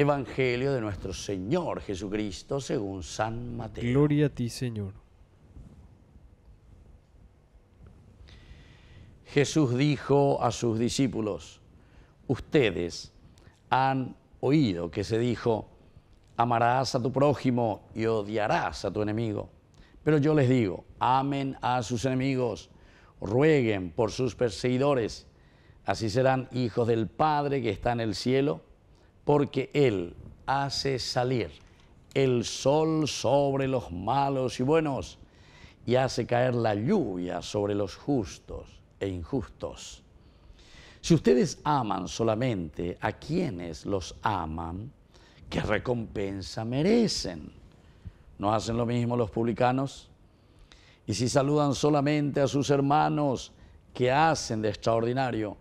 Evangelio de nuestro Señor Jesucristo según San Mateo. Gloria a ti, Señor. Jesús dijo a sus discípulos, ustedes han oído que se dijo, amarás a tu prójimo y odiarás a tu enemigo. Pero yo les digo, amen a sus enemigos, rueguen por sus perseguidores, así serán hijos del Padre que está en el cielo porque Él hace salir el sol sobre los malos y buenos y hace caer la lluvia sobre los justos e injustos. Si ustedes aman solamente a quienes los aman, ¿qué recompensa merecen? ¿No hacen lo mismo los publicanos? Y si saludan solamente a sus hermanos, ¿qué hacen de extraordinario?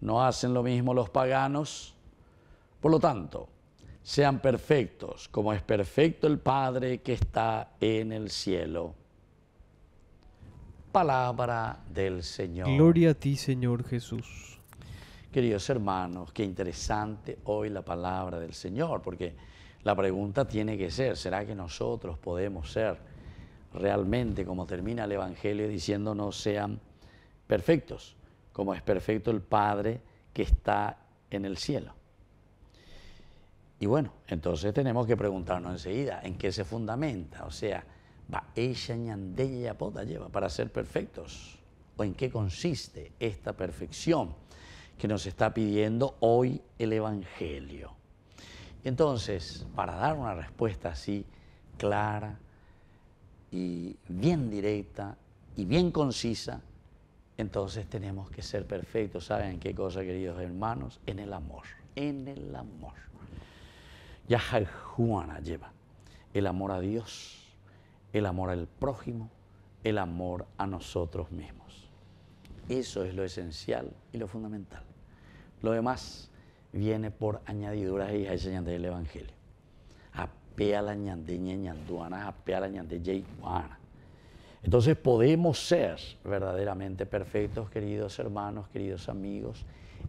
¿No hacen lo mismo los paganos? Por lo tanto, sean perfectos como es perfecto el Padre que está en el cielo. Palabra del Señor. Gloria a ti, Señor Jesús. Queridos hermanos, qué interesante hoy la palabra del Señor, porque la pregunta tiene que ser, ¿será que nosotros podemos ser realmente, como termina el Evangelio, diciéndonos sean perfectos, como es perfecto el Padre que está en el cielo? Y bueno, entonces tenemos que preguntarnos enseguida en qué se fundamenta, o sea, va ella poda lleva para ser perfectos, o en qué consiste esta perfección que nos está pidiendo hoy el Evangelio. Entonces, para dar una respuesta así clara y bien directa y bien concisa, entonces tenemos que ser perfectos. ¿Saben qué cosa, queridos hermanos? En el amor, en el amor. Ya Juana lleva el amor a Dios, el amor al prójimo, el amor a nosotros mismos. Eso es lo esencial y lo fundamental. Lo demás viene por añadiduras y enseñanzas del Evangelio. Apea la ñandeña ñanduana, apea la ñandeña Entonces podemos ser verdaderamente perfectos, queridos hermanos, queridos amigos,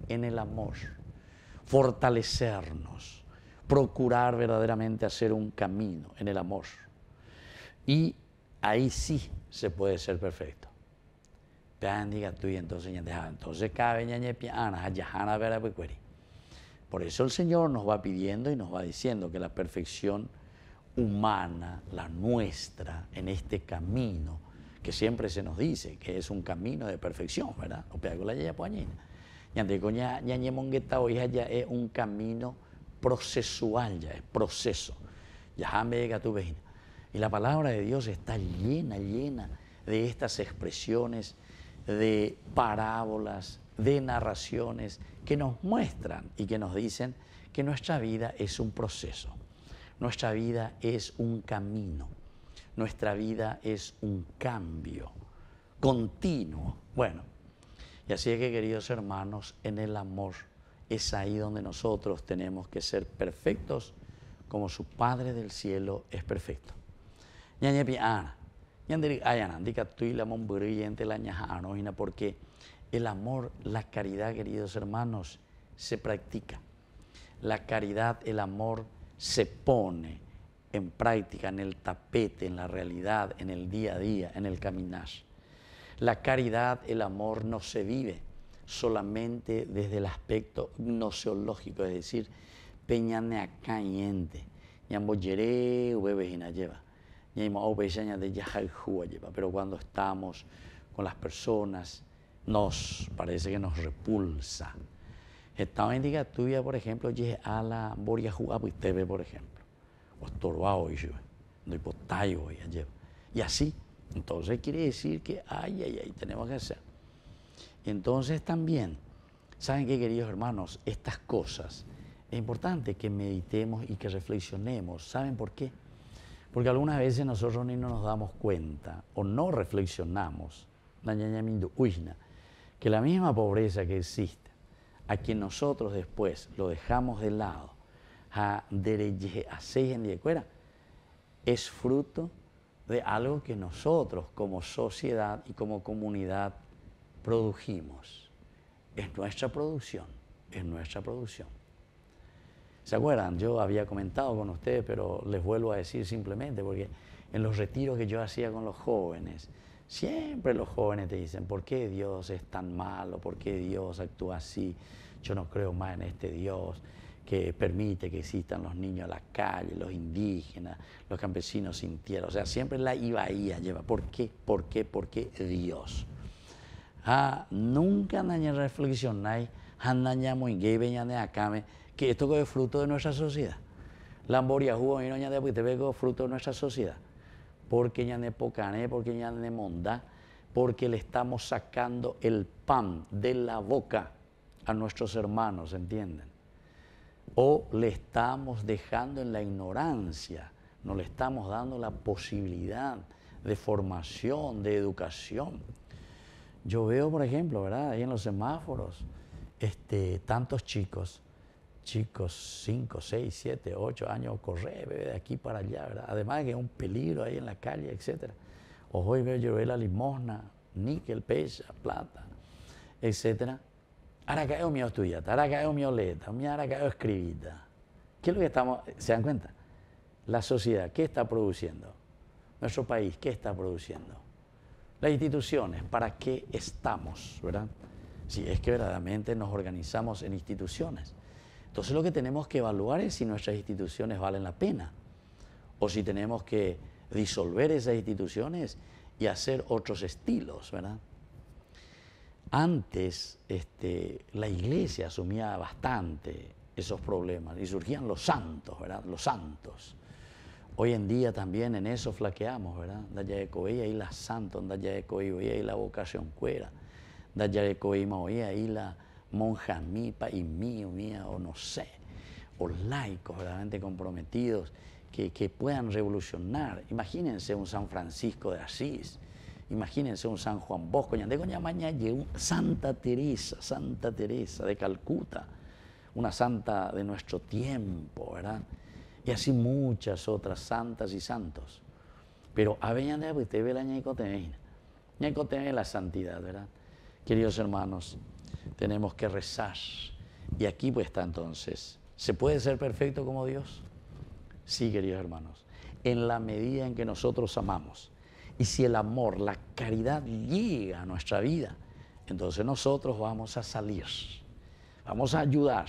en el amor, fortalecernos procurar verdaderamente hacer un camino en el amor. Y ahí sí se puede ser perfecto. Entonces Por eso el Señor nos va pidiendo y nos va diciendo que la perfección humana, la nuestra, en este camino, que siempre se nos dice que es un camino de perfección, ¿verdad? O pues, ya es un camino procesual ya, es proceso. tu Y la palabra de Dios está llena, llena de estas expresiones, de parábolas, de narraciones que nos muestran y que nos dicen que nuestra vida es un proceso, nuestra vida es un camino, nuestra vida es un cambio continuo. Bueno, y así es que queridos hermanos, en el amor es ahí donde nosotros tenemos que ser perfectos como su Padre del Cielo es perfecto. Porque el amor, la caridad, queridos hermanos, se practica. La caridad, el amor, se pone en práctica, en el tapete, en la realidad, en el día a día, en el caminar. La caridad, el amor no se vive, solamente desde el aspecto gnoseológico, es decir, peñane acá yente, ñambo lleva, ñambo de lleva, pero cuando estamos con las personas, nos parece que nos repulsa. Estaba en diga tuya, por ejemplo, ye a la usted pues teve, por ejemplo, o estorbao y no hipotayo y lleva. Y así, entonces quiere decir que, ay, ay, ay, tenemos que hacer entonces también, ¿saben qué, queridos hermanos? Estas cosas, es importante que meditemos y que reflexionemos. ¿Saben por qué? Porque algunas veces nosotros ni nos damos cuenta o no reflexionamos, que la misma pobreza que existe, a quien nosotros después lo dejamos de lado, a es fruto de algo que nosotros como sociedad y como comunidad produjimos. Es nuestra producción, es nuestra producción. ¿Se acuerdan? Yo había comentado con ustedes, pero les vuelvo a decir simplemente, porque en los retiros que yo hacía con los jóvenes, siempre los jóvenes te dicen, ¿por qué Dios es tan malo? ¿Por qué Dios actúa así? Yo no creo más en este Dios que permite que existan los niños a la calle, los indígenas, los campesinos sin tierra. O sea, siempre la ibaía lleva. ¿Por qué? ¿Por qué? ¿Por qué Dios? nunca reflexión, reflexionáis, han gay acame, que esto es fruto de nuestra sociedad. Lamboria jugo y de es fruto de nuestra sociedad. Porque ñane pocané, porque ñane monda, porque le estamos sacando el pan de la boca a nuestros hermanos, ¿entienden? O le estamos dejando en la ignorancia, no le estamos dando la posibilidad de formación, de educación. Yo veo, por ejemplo, ¿verdad? Ahí en los semáforos, este, tantos chicos, chicos 5, 6, 7, 8 años, correr, de aquí para allá, ¿verdad? Además que es un peligro ahí en la calle, etc. Ojo, hoy veo yo la limosna, níquel, pesa, plata, etc. Ahora cae un mi estudiante, ahora cae mi oleta, ahora escribita. ¿Qué es lo que estamos, se dan cuenta? La sociedad, ¿qué está produciendo? Nuestro país, ¿qué está produciendo? Las instituciones, ¿para qué estamos? ¿Verdad? Si es que verdaderamente nos organizamos en instituciones. Entonces lo que tenemos que evaluar es si nuestras instituciones valen la pena o si tenemos que disolver esas instituciones y hacer otros estilos, ¿verdad? Antes este, la iglesia asumía bastante esos problemas y surgían los santos, ¿verdad? Los santos. Hoy en día también en eso flaqueamos, ¿verdad? Daya Coe, y la santo, daya ecoía y la vocación cuera, daya de oía y la monja mipa y mío, mía, o no sé, o laicos realmente comprometidos que, puedan revolucionar. Imagínense un San Francisco de Asís, imagínense un San Juan Bosco, llegó Santa Teresa, Santa Teresa de Calcuta, una santa de nuestro tiempo, ¿verdad? y así muchas otras santas y santos. Pero a usted ve la es la santidad, ¿verdad? Queridos hermanos, tenemos que rezar. Y aquí pues está entonces. ¿Se puede ser perfecto como Dios? Sí, queridos hermanos. En la medida en que nosotros amamos. Y si el amor, la caridad llega a nuestra vida, entonces nosotros vamos a salir, vamos a ayudar,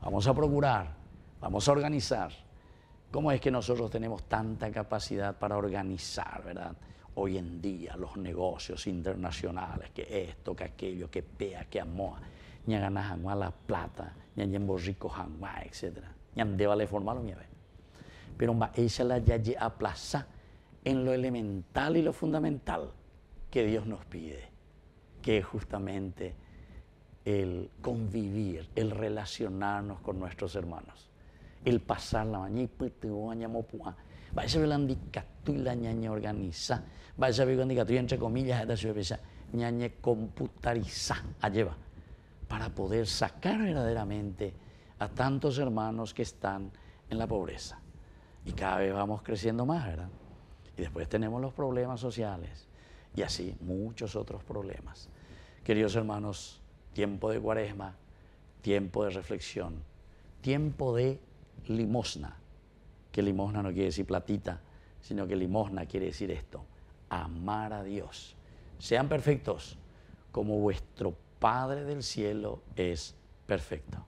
vamos a procurar, vamos a organizar, ¿Cómo es que nosotros tenemos tanta capacidad para organizar, verdad? Hoy en día los negocios internacionales, que esto, que aquello, que pea, que amoa, ni ganas a la plata, ni a borrico jamás, etc. Ni lo formal Pero esa la ya aplaza en lo elemental y lo fundamental que Dios nos pide, que es justamente el convivir, el relacionarnos con nuestros hermanos el pasar la mañana, y pues, te mopua. Pues, ah, a ver la a y la ñaña organiza. a ver la entre comillas, esta ciudad pesa ñaña computariza Para poder sacar verdaderamente a tantos hermanos que están en la pobreza. Y cada vez vamos creciendo más, ¿verdad? Y después tenemos los problemas sociales y así muchos otros problemas. Queridos hermanos, tiempo de cuaresma, tiempo de reflexión, tiempo de limosna, que limosna no quiere decir platita, sino que limosna quiere decir esto, amar a Dios. Sean perfectos como vuestro Padre del cielo es perfecto.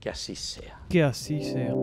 Que así sea. Que así sea.